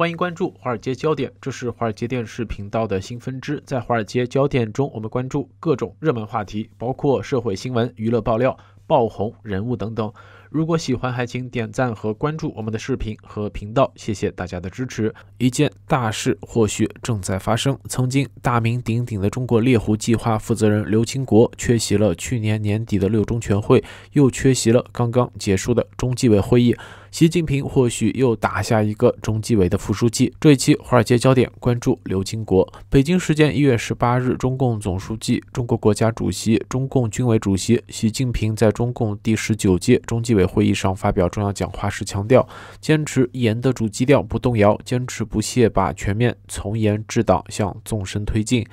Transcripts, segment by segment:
欢迎关注《华尔街焦点》，这是华尔街电视频道的新分支。在《华尔街焦点》中，我们关注各种热门话题，包括社会新闻、娱乐爆料、爆红人物等等。如果喜欢，还请点赞和关注我们的视频和频道。谢谢大家的支持！一件大事或许正在发生：曾经大名鼎鼎的中国猎狐计划负责人刘清国缺席了去年年底的六中全会，又缺席了刚刚结束的中纪委会议。习近平或许又打下一个中纪委的副书记。这一期《华尔街焦点》关注刘金国。北京时间一月十八日，中共总书记、中国国家主席、中共军委主席习近平在中共第十九届中纪委会议上发表重要讲话时强调，坚持严的主基调不动摇，坚持不懈把全面从严治党向纵深推进。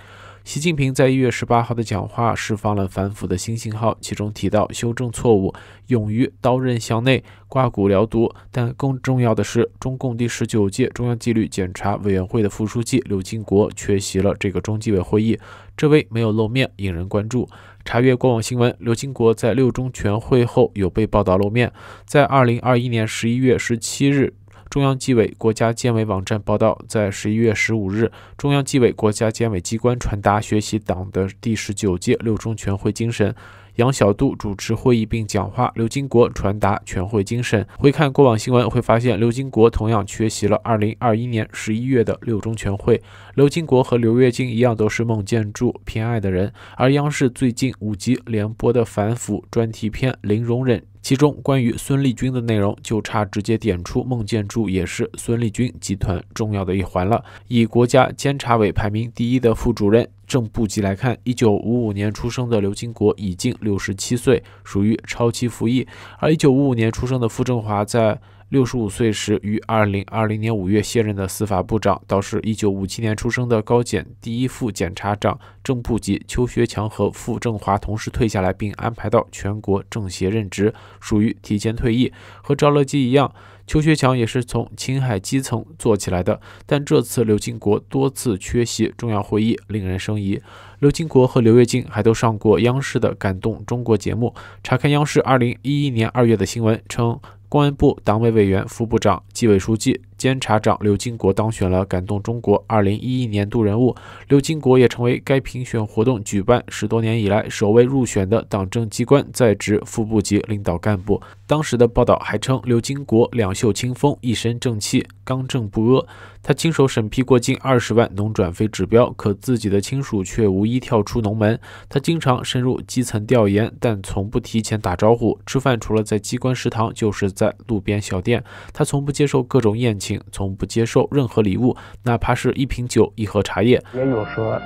习近平在一月十八号的讲话释放了反腐的新信号，其中提到修正错误，勇于刀刃向内，刮骨疗毒。但更重要的是，中共第十九届中央纪律检查委员会的副书记刘金国缺席了这个中纪委会议，这位没有露面引人关注。查阅过往新闻，刘金国在六中全会后有被报道露面，在二零二一年十一月十七日。中央纪委国家监委网站报道，在十一月十五日，中央纪委国家监委机关传达学习党的第十九届六中全会精神，杨晓渡主持会议并讲话，刘金国传达全会精神。回看过往新闻，会发现刘金国同样缺席了二零二一年十一月的六中全会。刘金国和刘跃进一样，都是孟建柱偏爱的人。而央视最近五集联播的反腐专题片《零容忍》。其中关于孙立军的内容，就差直接点出孟建柱也是孙立军集团重要的一环了。以国家监察委排名第一的副主任正部级来看一九五五年出生的刘金国已经六十七岁，属于超期服役；而一九五五年出生的傅政华在。六十五岁时，于二零二零年五月卸任的司法部长，倒是一九五七年出生的高检第一副检察长、正部级邱学强和傅政华同时退下来，并安排到全国政协任职，属于提前退役。和赵乐际一样，邱学强也是从青海基层做起来的。但这次刘金国多次缺席重要会议，令人生疑。刘金国和刘跃进还都上过央视的《感动中国》节目。查看央视二零一一年二月的新闻称。公安部党委委员、副部长、纪委书记、监察长刘金国当选了“感动中国”二零一一年度人物。刘金国也成为该评选活动举办十多年以来首位入选的党政机关在职副部级领导干部。当时的报道还称，刘金国两袖清风，一身正气，刚正不阿。他亲手审批过近二十万农转非指标，可自己的亲属却无一跳出农门。他经常深入基层调研，但从不提前打招呼。吃饭除了在机关食堂，就是在路边小店。他从不接受各种宴请，从不接受任何礼物，哪怕是一瓶酒、一盒茶叶。也有说，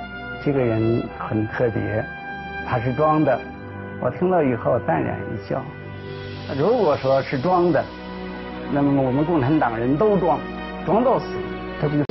这个人很特别，他是装的。我听了以后淡然一笑。如果说是装的，那么我们共产党人都装，装到死。不就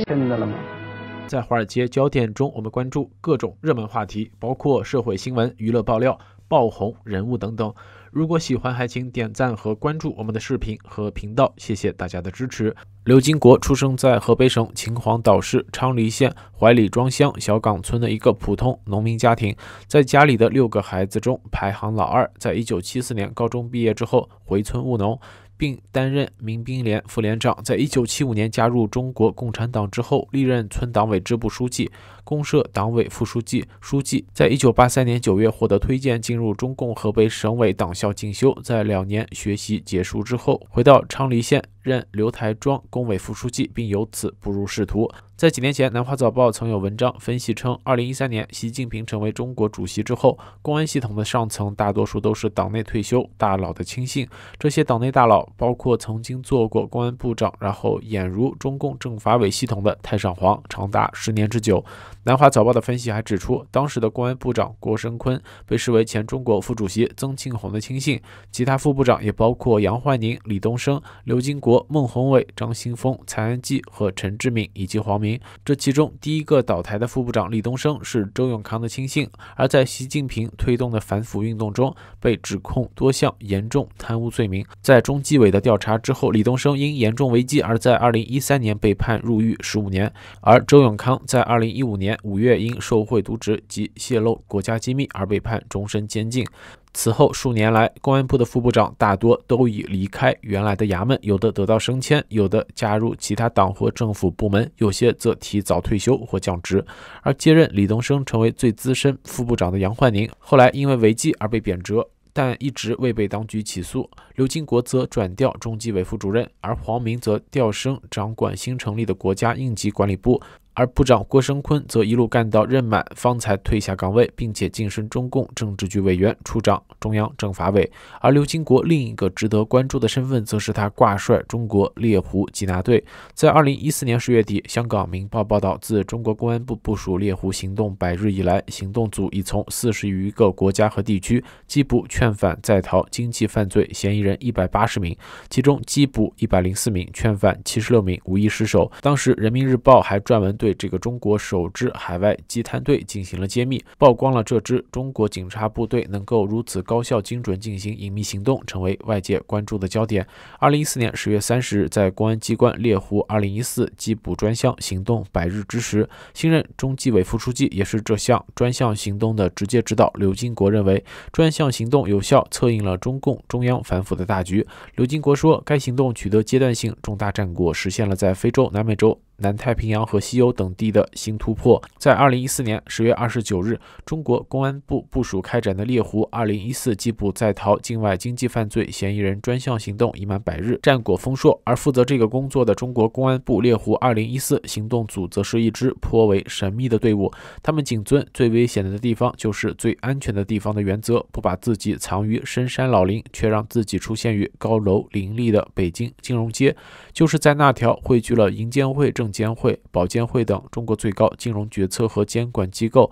在华尔街焦点中，我们关注各种热门话题，包括社会新闻、娱乐爆料、爆红人物等等。如果喜欢，还请点赞和关注我们的视频和频道，谢谢大家的支持。刘金国出生在河北省秦皇岛市昌黎县怀里庄乡小岗村的一个普通农民家庭，在家里的六个孩子中排行老二。在一九七四年高中毕业之后，回村务农。并担任民兵连副连长。在一九七五年加入中国共产党之后，历任村党委支部书记、公社党委副书记、书记。在一九八三年九月获得推荐进入中共河北省委党校进修，在两年学习结束之后，回到昌黎县。任刘台庄工委副书记，并由此步入仕途。在几年前，《南华早报》曾有文章分析称，2013年习近平成为中国主席之后，公安系统的上层大多数都是党内退休大佬的亲信。这些党内大佬包括曾经做过公安部长，然后俨如中共政法委系统的“太上皇”，长达十年之久。《南华早报》的分析还指出，当时的公安部长郭声琨被视为前中国副主席曾庆红的亲信，其他副部长也包括杨焕宁、李东生、刘金国。孟宏伟、张新峰、蔡安基和陈志敏以及黄明，这其中第一个倒台的副部长李东生是周永康的亲信，而在习近平推动的反腐运动中被指控多项严重贪污罪名。在中纪委的调查之后，李东生因严重违纪而在2013年被判入狱十五年，而周永康在2015年五月因受贿渎职及泄露国家机密而被判终身监禁。此后数年来，公安部的副部长大多都已离开原来的衙门，有的得到升迁，有的加入其他党或政府部门，有些则提早退休或降职。而接任李东升成为最资深副部长的杨焕宁，后来因为违纪而被贬谪，但一直未被当局起诉。刘金国则转调中纪委副主任，而黄明则调升掌管新成立的国家应急管理部。而部长郭声琨则一路干到任满方才退下岗位，并且晋升中共政治局委员、处长、中央政法委。而刘金国另一个值得关注的身份，则是他挂帅中国猎狐缉拿队。在二零一四年十月底，香港《明报》报道，自中国公安部部署猎狐行动百日以来，行动组已从四十余个国家和地区缉捕劝返在逃经济犯罪嫌疑人一百八十名，其中缉捕一百零四名，劝返七十六名，无一失手。当时《人民日报》还撰文。对这个中国首支海外缉探队进行了揭秘，曝光了这支中国警察部队能够如此高效精准进行隐秘行动，成为外界关注的焦点。二零一四年十月三十日，在公安机关“猎狐二零一四”缉捕专项行动百日之时，新任中纪委副书记，也是这项专项行动的直接指导刘金国认为，专项行动有效策应了中共中央反腐的大局。刘金国说，该行动取得阶段性重大战果，实现了在非洲、南美洲。南太平洋和西欧等地的新突破。在二零一四年十月二十九日，中国公安部部署开展的“猎狐二零一四”缉捕在逃境外经济犯罪嫌疑人专项行动已满百日，战果丰硕。而负责这个工作的中国公安部“猎狐二零一四”行动组，则是一支颇为神秘的队伍。他们谨遵“最危险的地方就是最安全的地方”的原则，不把自己藏于深山老林，却让自己出现于高楼林立的北京金融街。就是在那条汇聚了银监会证监会、保监会等中国最高金融决策和监管机构，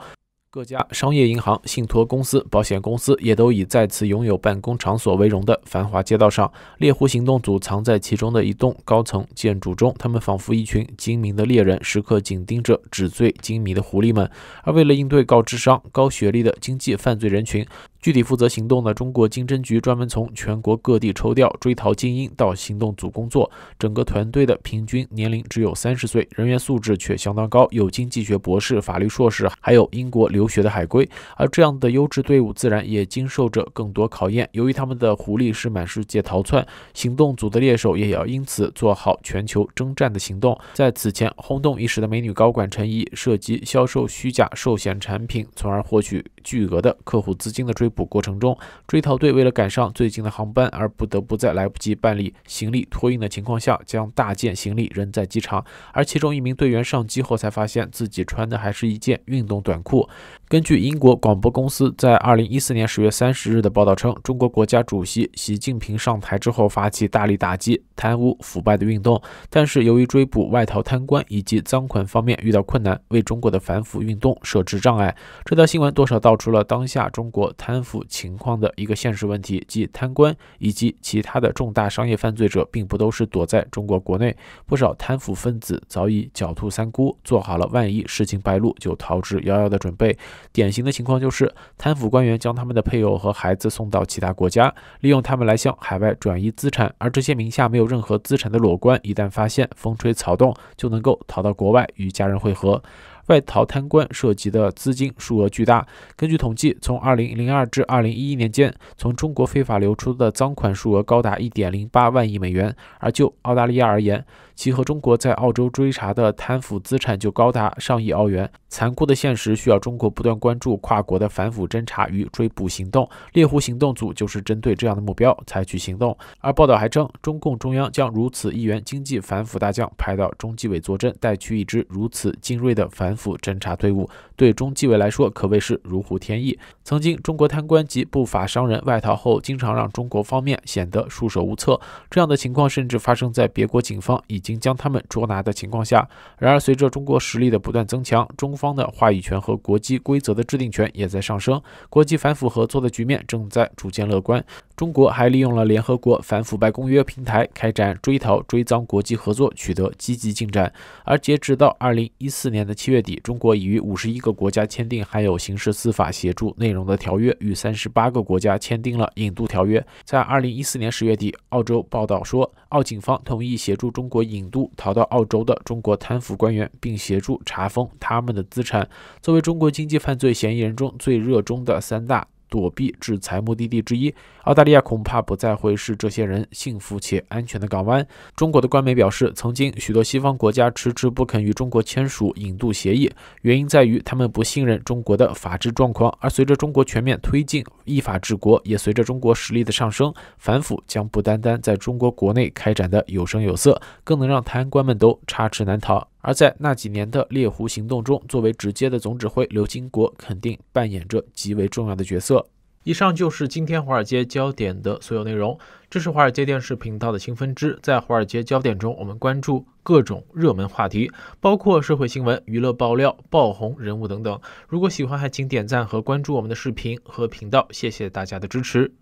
各家商业银行、信托公司、保险公司也都以再次拥有办公场所为荣的繁华街道上，猎狐行动组藏在其中的一栋高层建筑中。他们仿佛一群精明的猎人，时刻紧盯着纸醉金迷的狐狸们。而为了应对高智商、高学历的经济犯罪人群，具体负责行动的中国经侦局专门从全国各地抽调追逃精英到行动组工作，整个团队的平均年龄只有三十岁，人员素质却相当高，有经济学博士、法律硕士，还有英国留学的海归。而这样的优质队伍自然也经受着更多考验。由于他们的狐狸是满世界逃窜，行动组的猎手也要因此做好全球征战的行动。在此前轰动一时的美女高管陈怡涉及销售虚假寿险产品，从而获取。巨额的客户资金的追捕过程中，追逃队为了赶上最近的航班，而不得不在来不及办理行李托运的情况下，将大件行李扔在机场。而其中一名队员上机后，才发现自己穿的还是一件运动短裤。根据英国广播公司在二零一四年十月三十日的报道称，中国国家主席习近平上台之后发起大力打击贪污腐败的运动，但是由于追捕外逃贪官以及赃款方面遇到困难，为中国的反腐运动设置障碍。这条新闻多少道出了当下中国贪腐情况的一个现实问题，即贪官以及其他的重大商业犯罪者并不都是躲在中国国内，不少贪腐分子早已狡兔三窟，做好了万一事情败露就逃之夭夭的准备。典型的情况就是，贪腐官员将他们的配偶和孩子送到其他国家，利用他们来向海外转移资产，而这些名下没有任何资产的裸官，一旦发现风吹草动，就能够逃到国外与家人汇合。外逃贪官涉及的资金数额巨大，根据统计，从2002至2011年间，从中国非法流出的赃款数额高达1.08万亿美元，而就澳大利亚而言。其和中国在澳洲追查的贪腐资产就高达上亿澳元。残酷的现实需要中国不断关注跨国的反腐侦查与追捕行动。猎狐行动组就是针对这样的目标采取行动。而报道还称，中共中央将如此一员经济反腐大将派到中纪委坐镇，带去一支如此精锐的反腐侦查队伍。对中纪委来说可谓是如虎添翼。曾经，中国贪官及不法商人外逃后，经常让中国方面显得束手无策。这样的情况甚至发生在别国警方已经将他们捉拿的情况下。然而，随着中国实力的不断增强，中方的话语权和国际规则的制定权也在上升。国际反腐合作的局面正在逐渐乐观。中国还利用了联合国反腐败公约平台，开展追逃追赃国际合作，取得积极进展。而截止到二零一四年的七月底，中国已与五十一个。国家签订含有刑事司法协助内容的条约，与三十八个国家签订了引渡条约。在二零一四年十月底，澳洲报道说，澳警方同意协助中国引渡逃到澳洲的中国贪腐官员，并协助查封他们的资产。作为中国经济犯罪嫌疑人中最热衷的三大。躲避制裁目的地之一，澳大利亚恐怕不再会是这些人幸福且安全的港湾。中国的官媒表示，曾经许多西方国家迟迟不肯与中国签署引渡协议，原因在于他们不信任中国的法治状况。而随着中国全面推进依法治国，也随着中国实力的上升，反腐将不单单在中国国内开展的有声有色，更能让贪官们都插翅难逃。而在那几年的猎狐行动中，作为直接的总指挥，刘金国肯定扮演着极为重要的角色。以上就是今天华尔街焦点的所有内容。这是华尔街电视频道的新分支，在华尔街焦点中，我们关注各种热门话题，包括社会新闻、娱乐爆料、爆红人物等等。如果喜欢，还请点赞和关注我们的视频和频道。谢谢大家的支持。